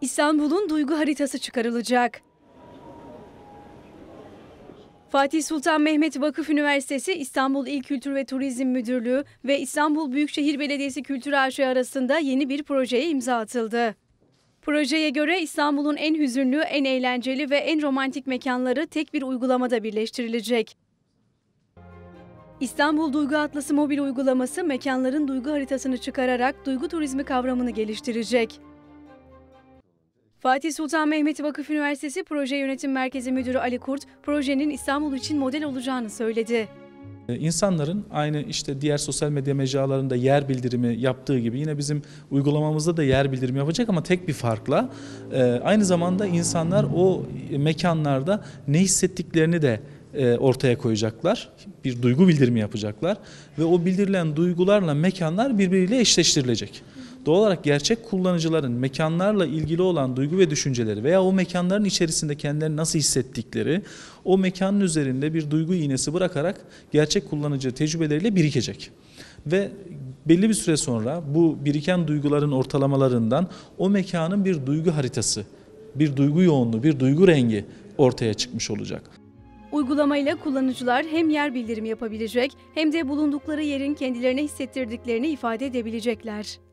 İstanbul'un duygu haritası çıkarılacak. Fatih Sultan Mehmet Vakıf Üniversitesi, İstanbul İl Kültür ve Turizm Müdürlüğü ve İstanbul Büyükşehir Belediyesi Kültür AŞ arasında yeni bir projeye imza atıldı. Projeye göre İstanbul'un en hüzünlü, en eğlenceli ve en romantik mekanları tek bir uygulamada birleştirilecek. İstanbul Duygu Atlası mobil uygulaması mekanların duygu haritasını çıkararak duygu turizmi kavramını geliştirecek. Fatih Sultan Mehmet Vakıf Üniversitesi Proje Yönetim Merkezi Müdürü Ali Kurt, projenin İstanbul için model olacağını söyledi. Ee, insanların aynı işte diğer sosyal medya mecralarında yer bildirimi yaptığı gibi yine bizim uygulamamızda da yer bildirimi yapacak ama tek bir farkla e, aynı zamanda insanlar o mekanlarda ne hissettiklerini de e, ortaya koyacaklar. Bir duygu bildirimi yapacaklar ve o bildirilen duygularla mekanlar birbiriyle eşleştirilecek. Doğal olarak gerçek kullanıcıların mekanlarla ilgili olan duygu ve düşünceleri veya o mekanların içerisinde kendilerini nasıl hissettikleri o mekanın üzerinde bir duygu iğnesi bırakarak gerçek kullanıcı tecrübeleriyle birikecek. Ve belli bir süre sonra bu biriken duyguların ortalamalarından o mekanın bir duygu haritası, bir duygu yoğunluğu, bir duygu rengi ortaya çıkmış olacak. Uygulamayla kullanıcılar hem yer bildirimi yapabilecek hem de bulundukları yerin kendilerine hissettirdiklerini ifade edebilecekler.